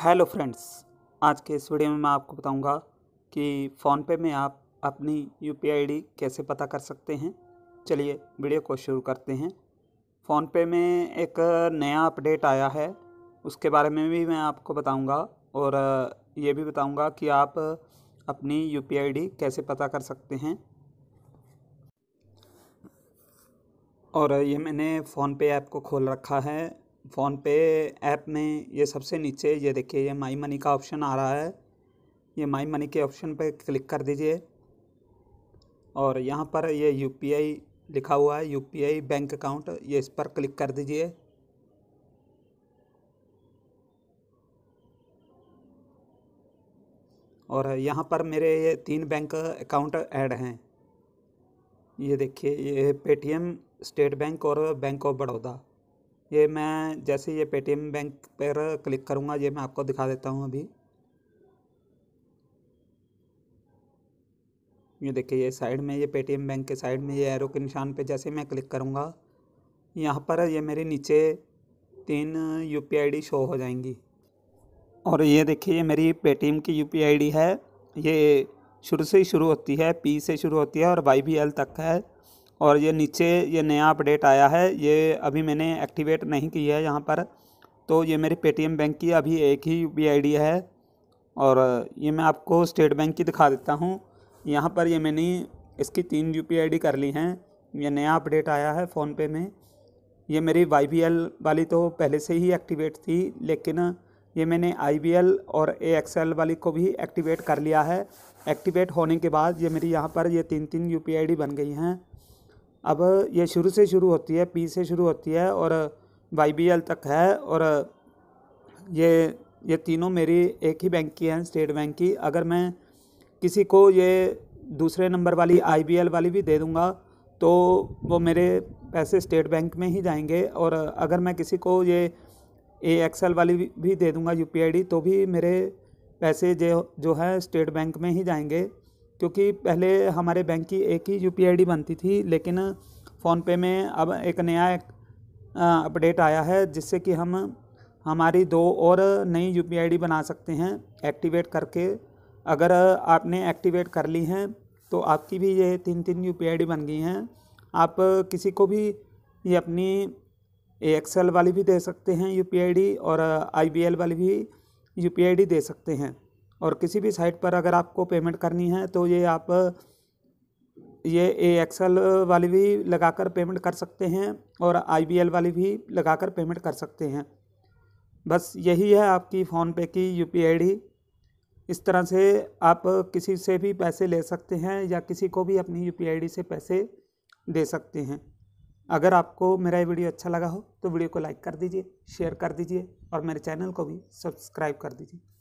hello friends आज के इस वीडियो में मैं आपको बताऊंगा कि फ़ोनपे में आप अपनी यू पी आई कैसे पता कर सकते हैं चलिए वीडियो को शुरू करते हैं फ़ोनपे में एक नया अपडेट आया है उसके बारे में भी मैं आपको बताऊंगा और ये भी बताऊंगा कि आप अपनी यू पी आई कैसे पता कर सकते हैं और ये मैंने फ़ोनपे ऐप को खोल रखा है फ़ोनपे ऐप में ये सबसे नीचे ये देखिए ये माई मनी का ऑप्शन आ रहा है ये माई मनी के ऑप्शन पे क्लिक कर दीजिए और यहाँ पर ये यू लिखा हुआ है यू बैंक अकाउंट ये इस पर क्लिक कर दीजिए और यहाँ पर मेरे ये तीन बैंक अकाउंट ऐड हैं ये देखिए ये पेटीएम स्टेट बैंक और बैंक ऑफ बड़ौदा ये मैं जैसे ये पेटीएम बैंक पर क्लिक करूँगा ये मैं आपको दिखा देता हूँ अभी ये देखिए ये साइड में ये पेटीएम बैंक के साइड में ये एरो के निशान पे जैसे मैं क्लिक करूँगा यहाँ पर ये मेरे नीचे तीन U P I D show हो जाएंगी और ये देखिए ये मेरी पेटीएम की यू पी आई डी है ये शुरू से ही शुरू होती है पी से शुरू होती है और वाई बी एल तक है और ये नीचे ये नया अपडेट आया है ये अभी मैंने एक्टिवेट नहीं की है यहाँ पर तो ये मेरी पेटीएम बैंक की अभी एक ही बी आई डी है और ये मैं आपको स्टेट बैंक की दिखा देता हूँ यहाँ पर ये मैंने इसकी तीन यू पी आई डी कर ली हैं ये नया अपडेट आया है फ़ोनपे में ये मेरी वाई बी एल वाली तो पहले से ही एक्टिवेट थी लेकिन ये मैंने आई बी एल और ए वाली को भी एक्टिवेट कर लिया है एक्टिवेट होने के बाद ये मेरी यहाँ पर ये तीन तीन यू पी आई डी बन गई हैं अब ये शुरू से शुरू होती है पी से शुरू होती है और वाई बी एल तक है और ये ये तीनों मेरी एक ही बैंक की हैं स्टेट बैंक की अगर मैं किसी को ये दूसरे नंबर वाली आई बी एल वाली भी दे दूँगा तो वो मेरे पैसे स्टेट बैंक में ही जाएंगे और अगर मैं किसी को ये ए एक्सएल वाली भी दे दूँगा यू पी आई डी तो भी मेरे पैसे जो जो है स्टेट बैंक में ही जाएंगे क्योंकि पहले हमारे बैंक की एक ही यू पी बनती थी लेकिन फ़ोनपे में अब एक नया अपडेट आया है जिससे कि हम हमारी दो और नई यू पी बना सकते हैं एक्टिवेट करके अगर आपने एक्टिवेट कर ली हैं तो आपकी भी ये तीन तीन यू पी बन गई हैं आप किसी को भी ये अपनी एक्सेल वाली भी दे सकते हैं यू पी और आई वाली भी यू पी दे सकते हैं और किसी भी साइट पर अगर आपको पेमेंट करनी है तो ये आप ये ए एक्सल वाली भी लगाकर पेमेंट कर सकते हैं और आई वाली भी लगाकर पेमेंट कर सकते हैं बस यही है आपकी फ़ोनपे की यू पी इस तरह से आप किसी से भी पैसे ले सकते हैं या किसी को भी अपनी यू पी से पैसे दे सकते हैं अगर आपको मेरा ये वीडियो अच्छा लगा हो तो वीडियो को लाइक कर दीजिए शेयर कर दीजिए और मेरे चैनल को भी सब्सक्राइब कर दीजिए